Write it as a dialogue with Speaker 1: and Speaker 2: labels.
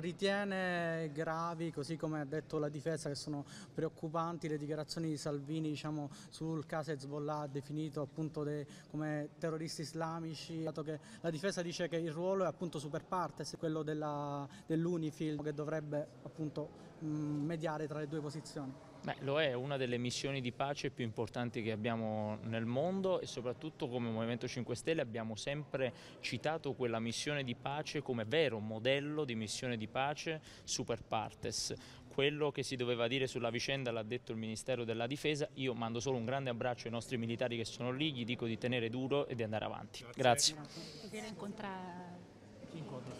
Speaker 1: Ritiene gravi, così come ha detto la difesa, che sono preoccupanti le dichiarazioni di Salvini diciamo, sul caso Hezbollah, definito appunto de, come terroristi islamici, dato che la difesa dice che il ruolo è appunto super partes, quello dell'Unifil che dovrebbe appunto mm, mediare tra le due posizioni.
Speaker 2: Beh, lo è una delle missioni di pace più importanti che abbiamo nel mondo e soprattutto come Movimento 5 Stelle abbiamo sempre citato quella missione di pace come vero modello di missione di pace super partes. Quello che si doveva dire sulla vicenda l'ha detto il Ministero della Difesa, io mando solo un grande abbraccio ai nostri militari che sono lì, gli dico di tenere duro e di andare avanti. Grazie.
Speaker 1: Grazie.